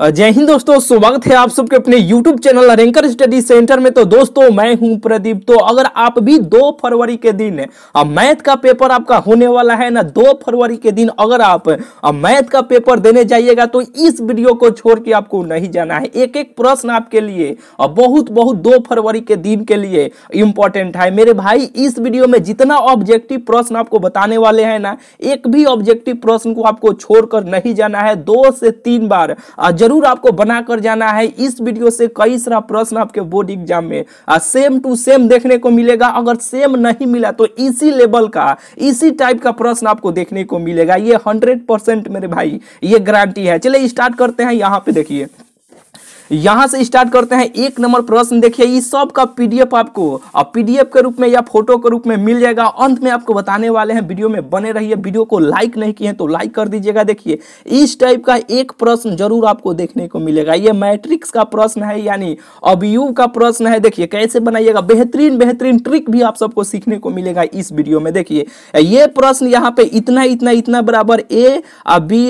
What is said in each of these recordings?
जय हिंद दोस्तों स्वागत है आप सबके अपने YouTube channel ranker study centre में तो दोस्तों मैं हूं प्रदीप तो अगर आप भी 2 फरवरी के दिन मैथ का पेपर आपका होने वाला है ना 2 फरवरी के दिन अगर आप मैथ का पेपर देने जाइएगा तो इस वीडियो को छोड़ के आपको नहीं जाना है एक एक प्रश्न आपके लिए बहुत बहुत दो फरवरी के दिन के लिए इंपॉर्टेंट है मेरे भाई इस वीडियो में जितना ऑब्जेक्टिव प्रश्न आपको बताने वाले हैं ना एक भी ऑब्जेक्टिव प्रश्न को आपको छोड़कर नहीं जाना है दो से तीन बार जरूर आपको बनाकर जाना है इस वीडियो से कई सारा प्रश्न आपके बोर्ड एग्जाम में आ, सेम टू सेम देखने को मिलेगा अगर सेम नहीं मिला तो इसी लेवल का इसी टाइप का प्रश्न आपको देखने को मिलेगा ये हंड्रेड मेरे भाई ये गारंटी है चलिए स्टार्ट करते हैं यहाँ पे देखिए यहां से स्टार्ट करते हैं एक नंबर प्रश्न देखिए इस सब का पीडीएफ आपको पीडीएफ के रूप में या फोटो के रूप में मिल जाएगा अंत में आपको बताने वाले हैं वीडियो में बने रहिए वीडियो को लाइक नहीं किए तो लाइक कर दीजिएगा देखिए इस टाइप का एक प्रश्न जरूर आपको देखने को मिलेगा ये मैट्रिक्स का प्रश्न है यानी अबयू का प्रश्न है देखिए कैसे बनाइएगा बेहतरीन बेहतरीन ट्रिक भी आप सबको सीखने को मिलेगा इस वीडियो में देखिए ये प्रश्न यहाँ पे इतना इतना इतना बराबर ए बी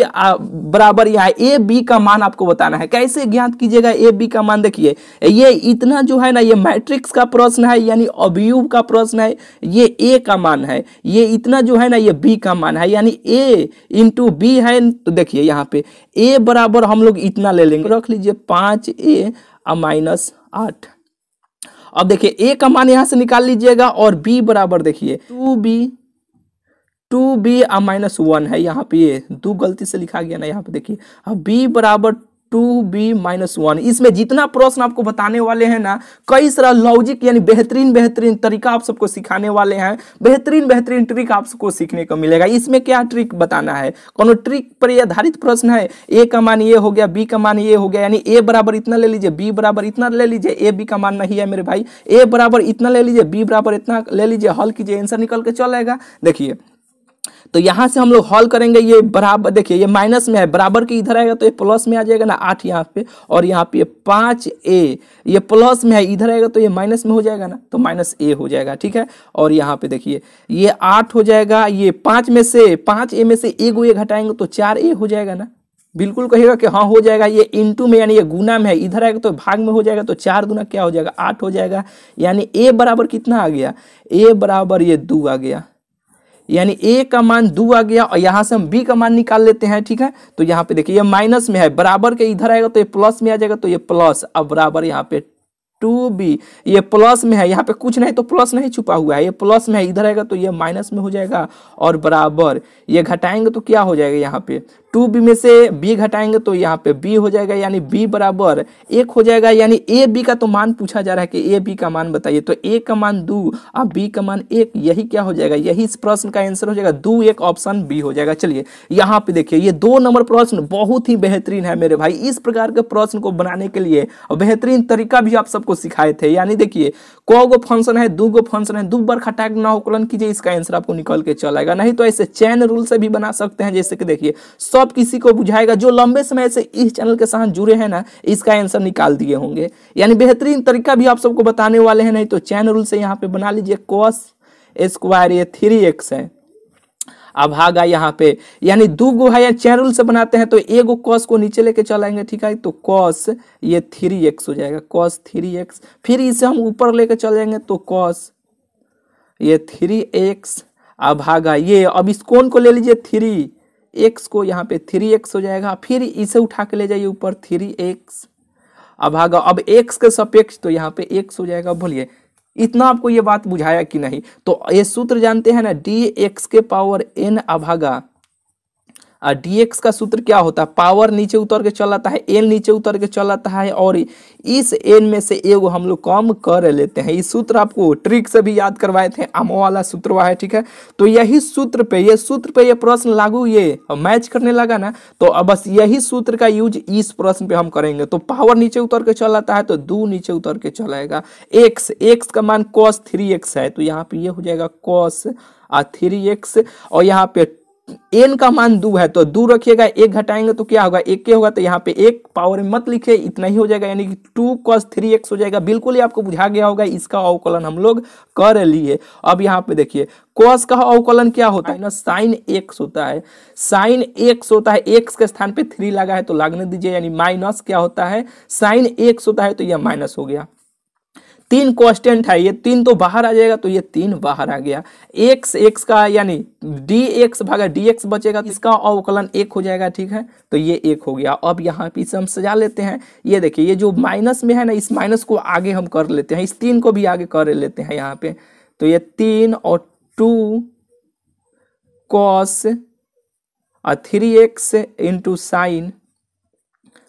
बराबर यहाँ ए बी का मान आपको बताना है कैसे ज्ञात कीजिएगा जाएगा ए बी का मान देखिए ये इतना जो है ना ये मैट्रिक्स का प्रश्न है यानी अवयव का प्रश्न है ये ए का मान है ये इतना जो है ना ये बी का मान है यानी ए इंटू बी है तो देखिए यहाँ पे ए बराबर हम लोग इतना ले लेंगे रख लीजिए पाँच ए माइनस आठ अब देखिए ए का मान यहाँ से निकाल लीजिएगा और बी बराबर देखिए two B two B minus one है यहाँ पे ये दो गलती से लिखा गया ना यहाँ पे देखिए अब बी बराबर टू बी माइनस वन इसमें जितना प्रश्न आपको बताने वाले हैं ना कई सारा लॉजिक यानी बेहतरीन बेहतरीन तरीका आप सबको सिखाने वाले हैं बेहतरीन बेहतरीन ट्रिक आप सबको सीखने को मिलेगा इसमें क्या ट्रिक बताना है कौन ट्रिक पर यह आधारित प्रश्न है ए का मान ये हो गया बी का मान ये हो गया यानी ए बराबर इतना ले लीजिए बी बराबर इतना ले लीजिए ए बी का मान नहीं है मेरे भाई ए बराबर इतना ले लीजिए बी बराबर इतना ले लीजिए हल कीजिए आंसर निकल के चल आएगा देखिए तो यहाँ से हम लोग हॉल करेंगे ये बराबर देखिए ये माइनस में है बराबर के इधर आएगा तो ये प्लस में आ जाएगा ना आठ यहाँ पे और यहाँ पे पाँच ए ये प्लस में है इधर आएगा तो ये माइनस में हो जाएगा ना तो माइनस ए हो जाएगा ठीक है और यहाँ पे देखिए ये आठ हो जाएगा ये पाँच में से पाँच ए में से ए गो ये घटाएंगे तो चार ए हो जाएगा ना बिल्कुल कहेगा कि हाँ हो जाएगा ये इंटू में यानी ये गुना में है इधर आएगा तो भाग में हो जाएगा तो चार गुना क्या हो जाएगा आठ हो जाएगा यानी ए बराबर कितना आ गया ए बराबर ये दो आ गया यानी ए का मान दो आ गया और यहाँ से हम बी का मान निकाल लेते हैं ठीक है तो यहाँ पे देखिए ये माइनस में है बराबर के इधर आएगा तो ये प्लस में आ जाएगा तो ये प्लस अब बराबर यहाँ पे टू बी ये प्लस में है यहाँ पे कुछ नहीं तो प्लस नहीं छुपा हुआ है ये प्लस में है इधर आएगा तो ये माइनस में हो जाएगा और बराबर ये घटाएंगे तो क्या हो जाएगा यहाँ पे टू बी में से बी घटाएंगे तो यहाँ पे बी हो जाएगा यानी बी बराबर एक हो जाएगा यानी ए बी का तो मान पूछा जा रहा है कि ए बी का मान बताइए तो ए का मान दो और बी का मान एक यही क्या हो जाएगा यही इस प्रश्न का आंसर हो जाएगा दो एक ऑप्शन बी हो जाएगा चलिए यहाँ पे देखिए ये दो नंबर प्रश्न बहुत ही बेहतरीन है मेरे भाई इस प्रकार के प्रश्न को बनाने के लिए बेहतरीन तरीका भी आप सबको सिखाए थे यानी देखिए कौ गो फंक्शन है दो गो फंक्शन है दो बार खटाक नावकलन कीजिए इसका आंसर आपको निकल के चलाएगा नहीं तो ऐसे चैन रूल से भी बना सकते हैं जैसे कि देखिए सब तो किसी को बुझाएगा जो लंबे समय से इस चैनल के साथ जुड़े हैं ना इसका आंसर निकाल दिए होंगे यानी बेहतरीन तरीका भी आप सबको बताने वाले हैं नहीं तो चैन रूल से यहाँ पे बना लीजिए कॉस स्क्वायर ये थ्री एक्स है अभागा यहाँ पे यानी दो गो है या चैन रूल से बनाते हैं तो एगो कॉस को नीचे लेके चलाएंगे ठीक है तो कॉस ये थ्री एक्स हो जाएगा कॉस थ्री एक्स फिर इसे हम ऊपर लेके चलेंगे तो कॉस ये थ्री एक्स अभागा ये अब इस कोण को ले लीजिए थ्री एक्स को यहाँ पे थ्री एक्स हो जाएगा फिर इसे उठा के ले जाइए ऊपर थ्री एक्स अब आगा अब एक्स के सपेक्ष तो यहाँ पे एक्स हो जाएगा बोलिए इतना आपको ये बात बुझाया कि नहीं तो ये सूत्र जानते हैं ना डी एक्स के पावर एन अभागा डीएक्स का सूत्र क्या होता है पावर नीचे उतर के चल आता है एन नीचे उतर के चल आता है और इस एन में से एगो हम लोग कम कर लेते हैं इस सूत्र आपको ट्रिक से भी याद करवाए थे आमो वाला सूत्र वहा है ठीक है तो यही सूत्र पे ये सूत्र पे ये प्रश्न लागू ये मैच करने लगा ना तो अब बस यही सूत्र का यूज इस प्रश्न पे हम करेंगे तो पावर नीचे उतर के चल आता है तो दो नीचे उतर के चलाएगा एक्स एक्स का मान कॉस थ्री एक्स है तो यहाँ पे ये हो जाएगा कॉस थ्री एक्स और यहाँ पे एन का मान दो है तो दो रखिएगा एक घटाएंगे तो क्या होगा एक के होगा तो यहाँ पे एक पावर में मत लिखिए इतना ही हो जाएगा यानी कि टू कॉस थ्री एक्स हो जाएगा बिल्कुल ही आपको बुझा गया होगा इसका अवकलन हम लोग कर लिए अब यहाँ पे देखिए कॉस का अवकलन क्या होता है ना साइन एक्स होता है साइन एक्स होता है एक्स के स्थान पर थ्री लगा है तो लागने दीजिए यानी माइनस क्या होता है साइन एक्स होता है तो यह माइनस हो गया तीन कॉन्स्टेंट है ये तीन तो बाहर आ जाएगा तो ये तीन बाहर आ गया एक्स एक्स का यानी डी एक्स भागा डी एक्स बचेगा तो इसका अवकलन एक हो जाएगा ठीक है तो ये एक हो गया अब यहाँ पे इसे हम सजा लेते हैं ये देखिए ये जो माइनस में है ना इस माइनस को आगे हम कर लेते हैं इस तीन को भी आगे कर लेते हैं यहाँ पे तो ये तीन और टू कॉस और थ्री एक्स इंटू साइन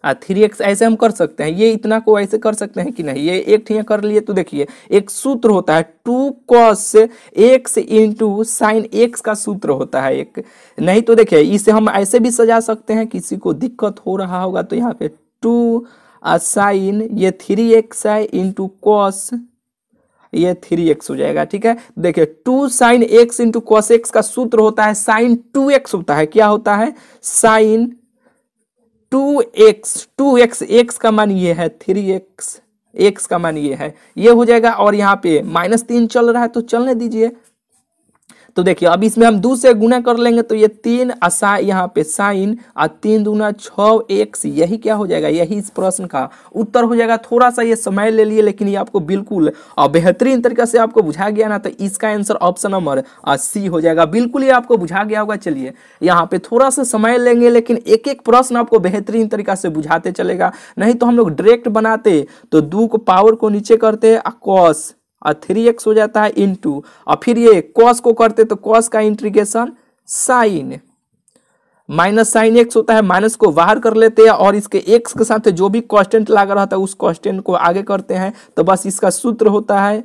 आ थ्री एक्स ऐसे हम कर सकते हैं ये इतना को ऐसे कर सकते हैं कि नहीं ये एक ठीक कर लिए तो देखिए एक सूत्र होता है two cos X into sine X का सूत्र होता है एक नहीं तो देखिए इसे हम ऐसे भी सजा सकते हैं किसी को दिक्कत हो रहा होगा तो यहाँ पे टू साइन ये थ्री एक्स है इंटू कॉस ये थ्री एक्स हो जाएगा ठीक है देखिए two sine X into cos X का सूत्र होता है साइन टू एक्स होता है क्या होता है sine two X two X X का मान ये है थ्री एक्स एक्स का मान ये है ये हो जाएगा और यहाँ पे माइनस तीन चल रहा है तो चलने दीजिए तो देखिए अब इसमें हम दो से गुना कर लेंगे तो ये तीन असा यहाँ पे साइन और तीन दुना छ एक यही क्या हो जाएगा यही इस प्रश्न का उत्तर हो जाएगा थोड़ा सा ये समय ले लिए लेकिन ये आपको बिल्कुल बेहतरीन तरीके से आपको बुझा गया ना तो इसका आंसर ऑप्शन नंबर सी हो जाएगा बिल्कुल ही आपको बुझा गया होगा चलिए यहाँ पे थोड़ा सा समय लेंगे लेकिन एक एक प्रश्न आपको बेहतरीन तरीका से बुझाते चलेगा नहीं तो हम लोग डायरेक्ट बनाते तो दू को पावर को नीचे करते और कॉस और थ्री एक्स हो जाता है इंटू और फिर ये कॉस को करते तो कॉस का integration sine minus sine X होता है माइनस को बाहर कर लेते हैं और इसके एक्स के साथ जो भी कॉन्स्टेंट लगा रहता है उस कॉन्स्टेंट को आगे करते हैं तो बस इसका सूत्र होता है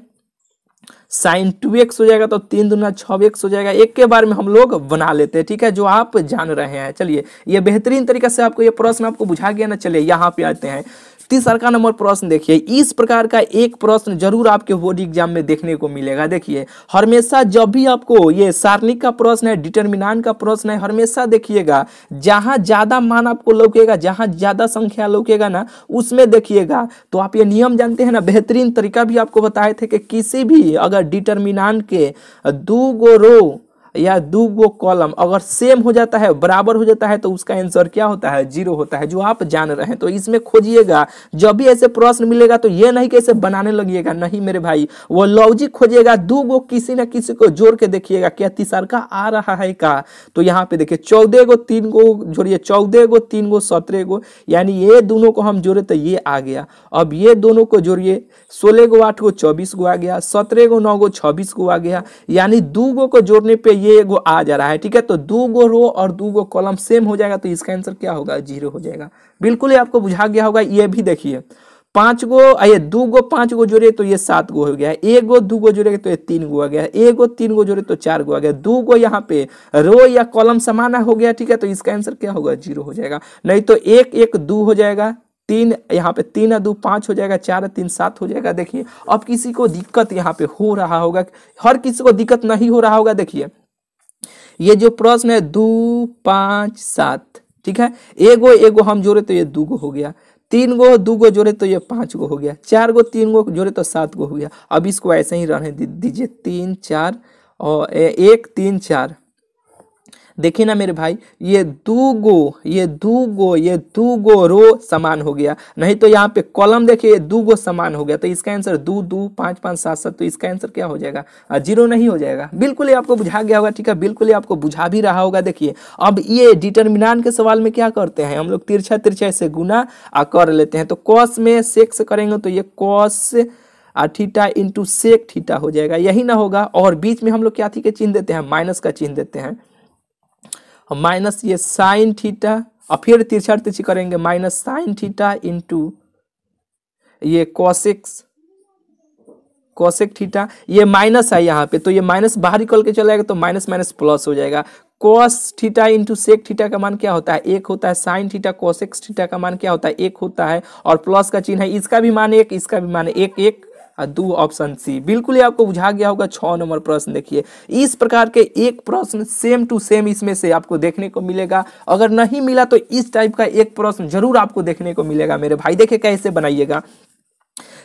साइन टू एक्स हो जाएगा तो तीन दुना छ एक्स हो जाएगा एक के बारे में हम लोग बना लेते हैं ठीक है जो आप जान रहे हैं चलिए ये बेहतरीन तरीके से आपको ये प्रश्न आपको बुझा गया ना चलिए यहाँ पे आते हैं तीसरा का नंबर प्रश्न देखिए इस प्रकार का एक प्रश्न जरूर आपके बोर्ड एग्जाम में देखने को मिलेगा देखिए हमेशा जब भी आपको ये सारणिक का प्रश्न है डिटर्मिनान का प्रश्न है हमेशा देखिएगा जहां ज्यादा मान आपको लौकेगा जहां ज्यादा संख्या लौकेगा ना उसमें देखिएगा तो आप ये नियम जानते हैं ना बेहतरीन तरीका भी आपको बताए थे कि किसी भी अगर डिटर्मिनान के दो गो रो या दो गो कॉलम अगर सेम हो जाता है बराबर हो जाता है तो उसका आंसर क्या होता है जीरो होता है जो आप जान रहे हैं तो इसमें खोजिएगा जब भी ऐसे प्रश्न मिलेगा तो ये नहीं कैसे बनाने लगिएगा नहीं मेरे भाई वो लॉजिक खोजिएगा दो गो किसी ना किसी को जोड़ के देखिएगा क्या तीसर का आ रहा है का तो यहाँ पे देखिए चौदह गो तीन गो जोड़िए चौदह गो तीन गो सत्रह गो यानी ये दोनों को हम जोड़े तो ये आ गया अब ये दोनों को जोड़िए सोलह गो आठ गो चौबीस गो आ गया सत्रह गो नौ गो छब्बीस गो आ गया यानी दो गो को जोड़ने पर ये गो आ जा रहा है ठीक है तो दो गो रो और दो गो कॉलम सेम हो जाएगा तो इसका आंसर क्या होगा जीरो हो जाएगा बिल्कुल ही आपको बुझा गया होगा ये भी देखिए पांच गो ये दो गो पांच गो जोड़े तो ये सात गो हो गया एक गो दो गो जोड़े तो ये तीन गो आ गया एक गो तीन गो जोड़े तो चार गो आ गया दो गो यहाँ पे रो या कॉलम समान हो गया ठीक है तो इसका आंसर क्या होगा जीरो हो जाएगा नहीं तो एक एक दो हो जाएगा तीन यहाँ पे तीन दो पांच हो जाएगा चार तीन सात हो जाएगा देखिए अब किसी को दिक्कत यहाँ पे हो रहा होगा हर किसी को दिक्कत नहीं हो रहा होगा देखिए ये जो प्रश्न है दो पांच सात ठीक है एगो एगो हम जोड़े तो ये दो गो हो गया तीन गो दो गो जोड़े तो ये पांच गो हो गया चार गो तीन गो जोड़े तो सात गो हो गया अब इसको ऐसे ही रहने दीजिए तीन चार और एक तीन चार देखिए ना मेरे भाई ये दू गो ये दू गो ये दू गो रो समान हो गया नहीं तो यहाँ पे कॉलम देखिए ये दू गो समान हो गया तो इसका आंसर दो दो पाँच पाँच सात सात तो इसका आंसर क्या हो जाएगा जीरो नहीं हो जाएगा बिल्कुल ही आपको बुझा गया होगा ठीक है बिल्कुल ही आपको बुझा भी रहा होगा देखिए अब ये डिटर्मिनान के सवाल में क्या करते हैं हम लोग तिरछा तिरछा इसे गुना कर लेते हैं तो कॉस में सेक्स करेंगे तो ये cos theta into sec theta हो जाएगा यही ना होगा और बीच में हम लोग क्या थी के चिन्ह देते हैं माइनस का चिन्ह देते हैं और माइनस ये साइन थीटा और फिर तिरछा तिरछी करेंगे माइनस साइन थीटा इंटू ये कॉसिक्स कॉसेक थीटा ये माइनस है यहाँ पे तो ये माइनस बाहर निकल के चलाएगा तो माइनस माइनस प्लस हो जाएगा cos theta into sec theta का मान क्या होता है एक होता है साइन थीटा कॉसेक्स थीटा का मान क्या होता है एक होता है और प्लस का चिन्ह है इसका भी मान एक इसका भी मान एक एक और दो ऑप्शन सी बिल्कुल ही आपको बुझा गया होगा छः नंबर प्रश्न देखिए इस प्रकार के एक प्रश्न सेम टू सेम इसमें से आपको देखने को मिलेगा अगर नहीं मिला तो इस टाइप का एक प्रश्न जरूर आपको देखने को मिलेगा मेरे भाई देखिए कैसे बनाइएगा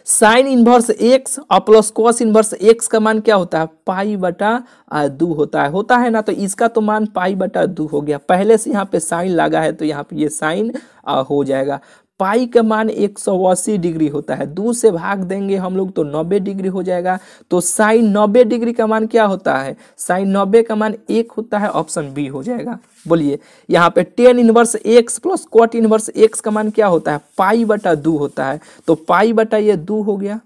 साइन इनवर्स एक्स और प्लस कॉस इनवर्स एक्स का मान क्या होता है पाई बटा दू होता है होता है ना तो इसका तो मान पाई बटा दू हो गया पहले से यहाँ पे साइन लगा है तो यहाँ पे ये साइन हो जाएगा पाई का मान 180 डिग्री होता है दो से भाग देंगे हम लोग तो 90 डिग्री हो जाएगा तो साइन 90 डिग्री का मान क्या होता है साइन 90 का मान एक होता है ऑप्शन बी हो जाएगा बोलिए यहाँ पे tan inverse X plus cot inverse X का मान क्या होता है पाई बटा दो होता है तो पाई बटा ये दो हो गया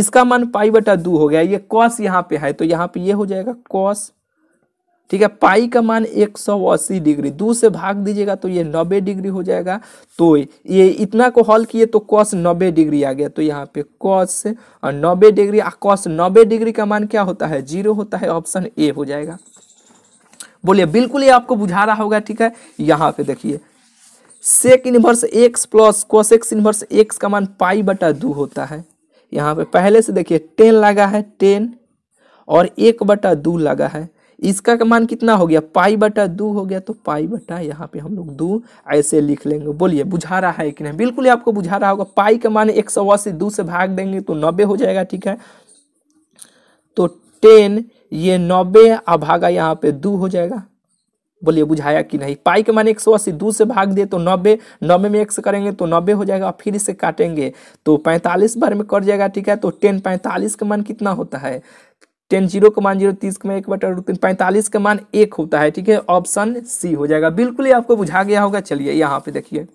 इसका मान पाई बटा दो हो गया ये कॉस यहाँ पे है तो यहाँ पे ये हो जाएगा कॉस ठीक है पाई का मान 180 डिग्री दो से भाग दीजिएगा तो ये 90 डिग्री हो जाएगा तो ये इतना को हॉल किए तो कॉस 90 डिग्री आ गया तो यहाँ पे कॉस और 90 डिग्री कॉस 90 डिग्री का मान क्या होता है जीरो होता है ऑप्शन ए हो जाएगा बोलिए बिल्कुल ये आपको बुझा रहा होगा ठीक है यहाँ पे देखिए sec inverse X plus cos X inverse X का मान पाई बटा दो होता है यहाँ पे पहले से देखिए टेन लगा है टेन और एक बटा दो लगा है इसका मान कितना हो गया पाई बटा दो हो गया तो पाई बटा यहाँ पे हम लोग दो ऐसे लिख लेंगे बोलिए बुझा रहा है कि नहीं बिल्कुल ही आपको बुझा रहा होगा पाई का मान एक सौ अस्सी दो से भाग देंगे तो नब्बे हो जाएगा ठीक है तो टेन ये नब्बे भागा यहाँ पे दो हो जाएगा बोलिए बुझाया कि नहीं पाई के मान एक सौ अस्सी दो से भाग दिए तो नब्बे नब्बे में एक से करेंगे तो नब्बे हो जाएगा फिर इसे काटेंगे तो पैंतालीस बार में कट जाएगा ठीक है तो टेन पैंतालीस का मान कितना होता है टेन जीरो का मान जीरो तीस का मान एक बटा पैंतालीस का मान एक होता है ठीक है ऑप्शन सी हो जाएगा बिल्कुल ही आपको बुझा गया होगा चलिए यहाँ पे देखिए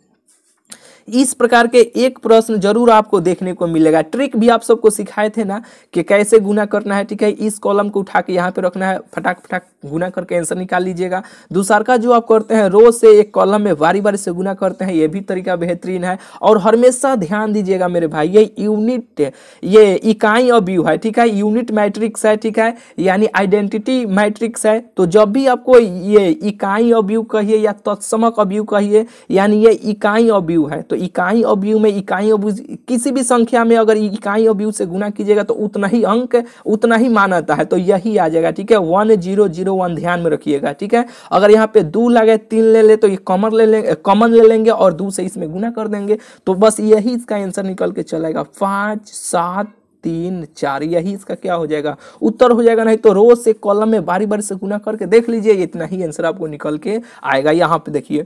इस प्रकार के एक प्रश्न जरूर आपको देखने को मिलेगा ट्रिक भी आप सबको सिखाए थे ना कि कैसे गुना करना है ठीक है इस कॉलम को उठा के यहाँ पे रखना है फटाक फटाक गुना करके आंसर निकाल लीजिएगा दूसर का जो आप करते हैं रोज से एक कॉलम में बारी बारी से गुना करते हैं ये भी तरीका बेहतरीन है और हमेशा ध्यान दीजिएगा मेरे भाई ये यूनिट ये इकाई और व्यू है ठीक है यूनिट मैट्रिक्स है ठीक है यानी आइडेंटिटी मैट्रिक्स है तो जब भी आपको ये इकाई और व्यू कहिए या तत्समक अव्यू कहिए यानी ये इकाई और व्यू है तो तो इकाई अवयव में इकाई अवयव किसी भी संख्या में अगर इकाई अवयव से गुना कीजिएगा तो उतना ही अंक उतना ही मानता है तो यही आ जाएगा ठीक है वन जीरो जीरो वन ध्यान में रखिएगा ठीक है अगर यहाँ पे दो लगे तीन ले ले तो ये कॉमन ले लेंगे कॉमन ले लेंगे और दो से इसमें गुना कर देंगे तो बस यही इसका आंसर निकल के चलेगा पाँच सात तीन चार यही इसका क्या हो जाएगा उत्तर हो जाएगा नहीं तो रोज से कॉलम में बारी बारी से गुना करके देख लीजिए इतना ही आंसर आपको निकल के आएगा यहाँ पे देखिए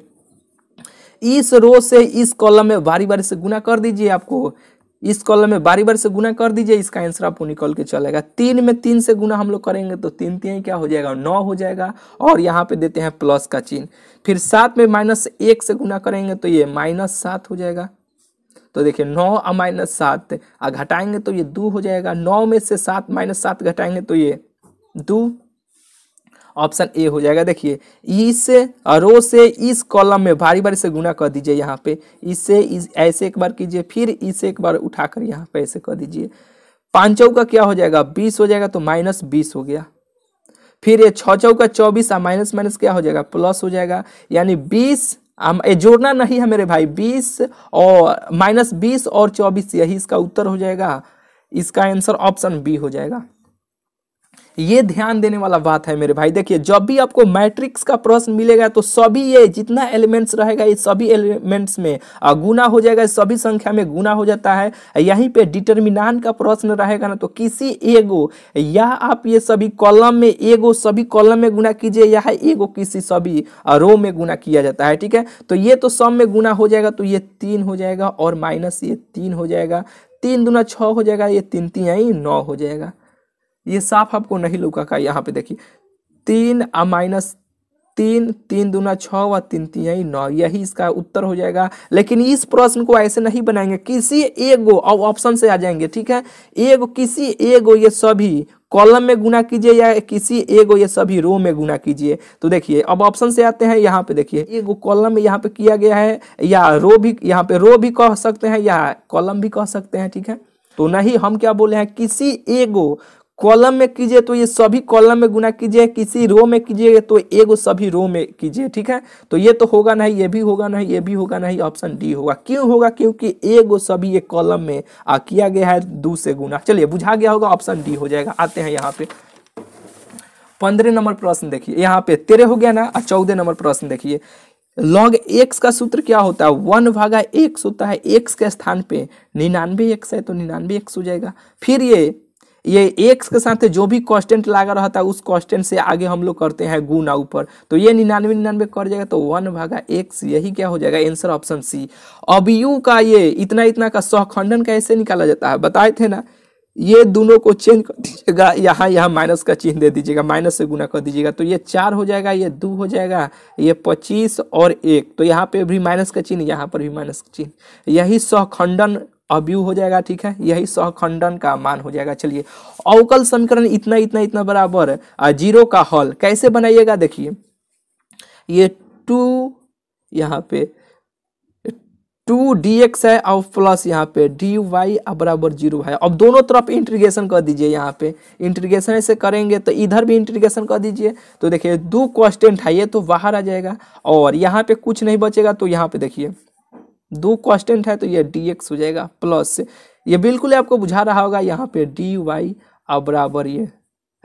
इस रो से इस कॉलम में बारी बारी से गुना कर दीजिए आपको इस कॉलम में बारी बारी से गुना कर दीजिए इसका आंसर आपको निकल के चलेगा तीन में तीन से गुना हम लोग करेंगे तो तीन तीन क्या हो जाएगा नौ हो जाएगा और यहाँ पे देते हैं प्लस का चिन्ह फिर सात में माइनस एक से गुना करेंगे तो ये माइनस सात हो जाएगा तो देखिए नौ और माइनस सात घटाएंगे तो ये दो हो जाएगा नौ में से सात माइनस सात घटाएंगे तो ये दो ऑप्शन ए हो जाएगा देखिए इस रो से इस कॉलम में भारी भारी से गुना कर दीजिए यहाँ पे इससे इस ऐसे एक बार कीजिए फिर इसे एक बार उठाकर यहाँ पे ऐसे कर दीजिए पाँचों का क्या हो जाएगा बीस हो जाएगा तो माइनस बीस हो गया फिर ये छः का चौबीस और माइनस माइनस क्या हो जाएगा प्लस हो जाएगा यानी बीस हम ये जोड़ना नहीं है मेरे भाई बीस और माइनस बीस और चौबीस यही इसका उत्तर हो जाएगा इसका आंसर ऑप्शन बी हो जाएगा ये ध्यान देने वाला बात है मेरे भाई देखिए जब भी आपको मैट्रिक्स का प्रश्न मिलेगा तो सभी ये जितना एलिमेंट्स रहेगा ये सभी एलिमेंट्स में गुना हो जाएगा सभी संख्या में गुना हो जाता है यहीं पे डिटर्मिनान का प्रश्न रहेगा ना तो किसी एगो या आप ये सभी कॉलम में एगो सभी कॉलम में गुना कीजिए या एगो किसी सभी रो में गुना किया जाता है ठीक है तो ये तो सब में गुना हो जाएगा तो ये तीन हो जाएगा और माइनस ये तीन हो जाएगा तीन दुना छः हो जाएगा ये तीन तीन नौ हो जाएगा ये साफ आपको नहीं लुका का यहाँ पे देखिए तीन आ माइनस तीन तीन दूना छ व तीन तीन नौ यही इसका उत्तर हो जाएगा लेकिन इस प्रश्न को ऐसे नहीं बनाएंगे किसी एक गो और ऑप्शन से आ जाएंगे ठीक है एक किसी एक गो ये सभी कॉलम में गुना कीजिए या किसी एगो ये सभी रो में गुना कीजिए तो देखिए अब ऑप्शन से आते हैं यहाँ पे देखिए एगो कॉलम में यहाँ पे किया गया है या रो भी यहाँ पे रो भी कह सकते हैं या कॉलम भी कह सकते हैं ठीक है तो नहीं हम क्या बोले हैं किसी एगो कॉलम में कीजिए तो ये सभी कॉलम में गुना कीजिए किसी रो में कीजिए तो एगो सभी रो में कीजिए ठीक है तो ये तो होगा नहीं ये भी होगा नहीं ये भी होगा नहीं ऑप्शन डी होगा क्यों होगा क्योंकि एगो सभी ये कॉलम में आ, किया गया है दो से गुना चलिए बुझा गया होगा ऑप्शन डी हो जाएगा आते हैं यहाँ पे पंद्रह नंबर प्रश्न देखिए यहाँ पे तेरह हो गया ना और चौदह नंबर प्रश्न देखिए लॉग एक्स का सूत्र क्या होता है वन भागा एक्स होता है एक्स के स्थान पे निन्यानवे एक्स है तो निन्यानवे एक्स हो जाएगा फिर ये ये एक्स के साथ जो भी कॉन्स्टेंट लगा रहा था उस कॉन्स्टेंट से आगे हम लोग करते हैं गुना ऊपर तो ये निन्यानवे निन्यानवे कर जाएगा तो वन भागा एक्स यही क्या हो जाएगा आंसर ऑप्शन सी अब यू का ये इतना इतना का सौखंडन कैसे निकाला जाता है बताए थे ना ये दोनों को चेंज कर दीजिएगा यहाँ यहाँ माइनस का चिन्ह दे दीजिएगा माइनस से गुना कर दीजिएगा तो ये चार हो जाएगा ये दो हो जाएगा ये पच्चीस और एक तो यहाँ पे भी माइनस का चिन्ह यहाँ पर भी माइनस का चिन्ह यही सौखंडन अव्यू हो जाएगा ठीक है यही सहखंडन का मान हो जाएगा चलिए अवकल समीकरण इतना इतना इतना बराबर जीरो का हल कैसे बनाइएगा देखिए ये टू यहाँ पे टू डी एक्स है और प्लस यहाँ पे डी वाई बराबर जीरो है अब दोनों तरफ इंटीग्रेशन कर दीजिए यहाँ पे इंटीग्रेशन ऐसे करेंगे तो इधर भी इंटीग्रेशन कर दीजिए तो देखिए दो कॉन्स्टेंट है ये तो बाहर आ जाएगा और यहाँ पे कुछ नहीं बचेगा तो यहाँ पे देखिए दो कॉन्स्टेंट है तो ये डी हो जाएगा प्लस ये बिल्कुल आपको बुझा रहा होगा यहाँ पे डी वाई और बराबर ये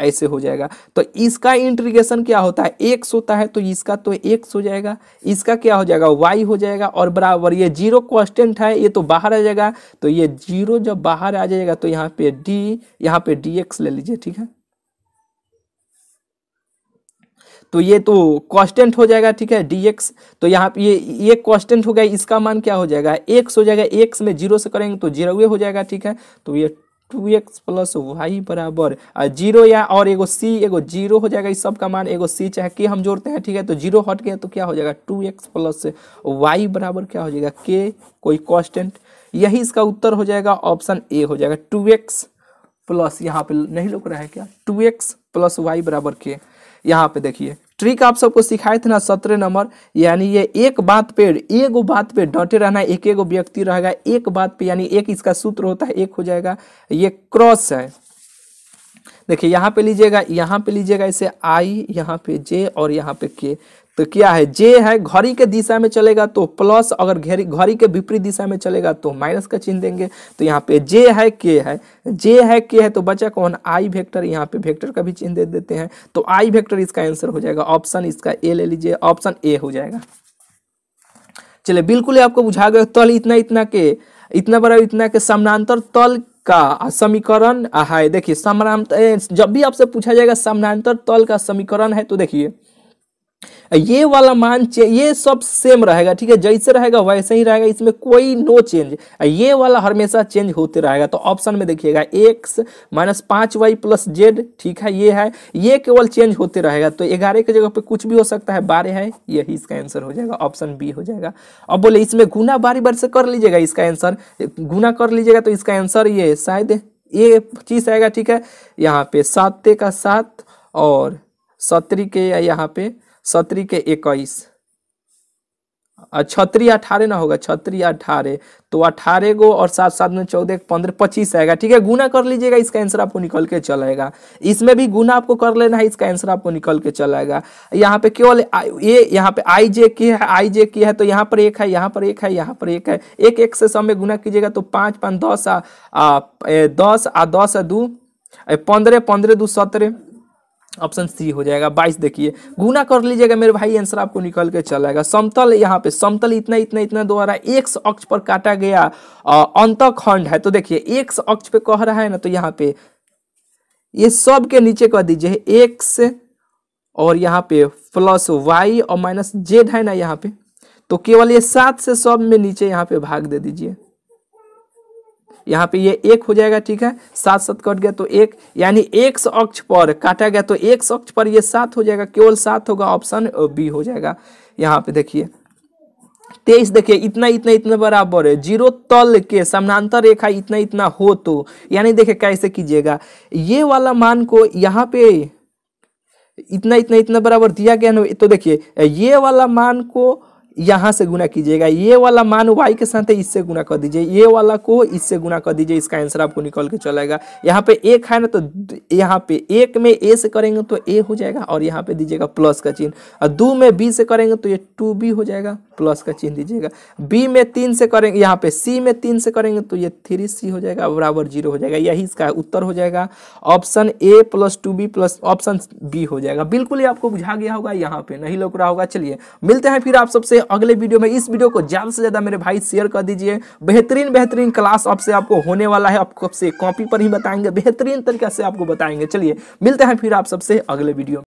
ऐसे हो जाएगा तो इसका इंट्रीगेशन क्या होता है एक्स होता है तो इसका तो एक्स हो जाएगा इसका क्या हो जाएगा वाई हो जाएगा और बराबर ये जीरो कॉन्स्टेंट है ये तो बाहर आ जाएगा तो ये जीरो जब बाहर आ जाएगा तो यहाँ पे डी यहाँ पे डी एक्स ले लीजिए ठीक है तो ये तो कॉन्स्टेंट हो जाएगा ठीक है डी एक्स तो यहाँ पे ये ये कॉन्स्टेंट हो गया इसका मान क्या हो जाएगा एक्स हो जाएगा एक्स में जीरो से करेंगे तो जीरो हो जाएगा ठीक है तो ये टू एक्स प्लस वाई बराबर जीरो या और एगो सी एगो जीरो हो जाएगा इस सब का मान एगो सी चाहे के हम जोड़ते हैं ठीक है तो जीरो हट गया तो क्या हो जाएगा टू एक्स प्लस वाई बराबर क्या हो जाएगा के कोई कॉन्स्टेंट यही इसका उत्तर हो जाएगा ऑप्शन ए हो जाएगा टू एक्स प्लस यहाँ पे नहीं रुक रहा है क्या टू एक्स प्लस वाई बराबर के यहाँ पे देखिए ट्रिक आप सबको सिखाए थे ना सत्रह नंबर यानी ये एक बात पे एक बात पे डटे रहना एक एक व्यक्ति रहेगा एक बात पे यानी एक इसका सूत्र होता है एक हो जाएगा ये क्रॉस है देखिए यहाँ पे लीजिएगा यहाँ पे लीजिएगा इसे आई यहाँ पे जे और यहाँ पे के तो क्या है जे है घड़ी के दिशा में चलेगा तो प्लस अगर घेरी घड़ी के विपरीत दिशा में चलेगा तो माइनस का चिन्ह देंगे तो यहाँ पे जे है के है जे है के है तो बचा कौन आई वेक्टर यहाँ पे वेक्टर का भी चिन्ह दे देते हैं तो आई वेक्टर इसका आंसर हो जाएगा ऑप्शन इसका ए ले लीजिए ऑप्शन ए हो जाएगा चलिए बिल्कुल आपको बुझा गया तल इतना इतना के इतना बड़ा इतना के समानांतर तल का समीकरण है देखिए समानांतर जब भी आपसे पूछा जाएगा समानांतर तल का समीकरण है तो देखिए ये वाला मान ये सब सेम रहेगा ठीक है जैसे रहेगा वैसे ही रहेगा इसमें कोई नो चेंज ये वाला हमेशा चेंज होते रहेगा तो ऑप्शन में देखिएगा एक्स माइनस पाँच वाई प्लस जेड ठीक है ये है ये केवल चेंज होते रहेगा तो ग्यारह के जगह पे कुछ भी हो सकता है बारह है यही इसका आंसर हो जाएगा ऑप्शन बी हो जाएगा अब बोले इसमें गुना बारी बार से कर लीजिएगा इसका आंसर गुना कर लीजिएगा तो इसका आंसर ये शायद ये चीज आएगा ठीक है यहाँ पे सात का सात और सत्री के यहाँ पे सत्री के इक्कीस छत्री अठारह ना होगा छत्री अठारह तो अठारह गो और सात सात में चौदह पंद्रह पच्चीस आएगा ठीक है गुना कर लीजिएगा इसका आंसर आपको निकल के चलाएगा इसमें भी गुना आपको कर लेना है इसका आंसर आपको निकल के चलाएगा यहाँ पे केवल ये यहाँ पे आई जे की है आई जे की है तो यहाँ पर एक है यहाँ पर एक है यहाँ पर एक है एक एक से सब में गुना कीजिएगा तो पाँच पाँच दस आ दस आ दस आ दो पंद्रह पंद्रह दो सत्रह ऑप्शन सी हो जाएगा बाईस देखिए गुना कर लीजिएगा मेरे भाई आंसर आपको निकल के चला जाएगा समतल यहाँ पे समतल इतना इतना इतना द्वारा एक अक्ष पर काटा गया अंत खंड है तो देखिए एक अक्ष पे कह रहा है ना तो यहाँ पे ये सब के नीचे कह दीजिए एक और यहाँ पे प्लस वाई और माइनस जेड है ना यहाँ पे तो केवल ये सात से सब में नीचे यहाँ पे भाग दे दीजिए यहाँ पे ये एक हो जाएगा ठीक है सात सात कट गया तो एक यानी एक सौ अक्ष पर काटा गया तो एक सौ अक्ष पर ये सात हो जाएगा केवल सात होगा ऑप्शन बी हो जाएगा यहाँ पे देखिए तेईस देखिए इतना इतना इतना बराबर है जीरो तल के समानांतर रेखा इतना इतना हो तो यानी देखिए कैसे कीजिएगा ये वाला मान को यहाँ पे इतना इतना इतना बराबर दिया गया ना तो देखिए ये वाला मान को यहाँ से गुना कीजिएगा ये वाला मान वाई के साथ है इससे गुना कर दीजिए ये वाला को इससे गुना कर दीजिए इसका आंसर आपको निकल के चलेगा यहाँ पे एक है ना तो यहाँ पे एक में ए से करेंगे तो ए हो जाएगा और यहाँ पे दीजिएगा प्लस का चिन्ह और दो में बी से करेंगे तो ये टू बी हो जाएगा प्लस का चिन्ह दीजिएगा बी में तीन से करेंगे यहाँ पे सी में तीन से करेंगे तो ये थ्री सी हो जाएगा बराबर जीरो हो जाएगा यही इसका उत्तर हो जाएगा option A plus two B plus option B हो जाएगा बिल्कुल ही आपको बुझा गया होगा यहाँ पे नहीं लग रहा होगा चलिए मिलते हैं फिर आप सबसे अगले वीडियो में इस वीडियो को ज़्यादा से ज़्यादा मेरे भाई शेयर कर दीजिए बेहतरीन बेहतरीन क्लास आपसे आपको होने वाला है आपको कॉपी पर ही बताएंगे बेहतरीन तरीके से आपको बताएंगे चलिए मिलते हैं फिर आप सबसे अगले वीडियो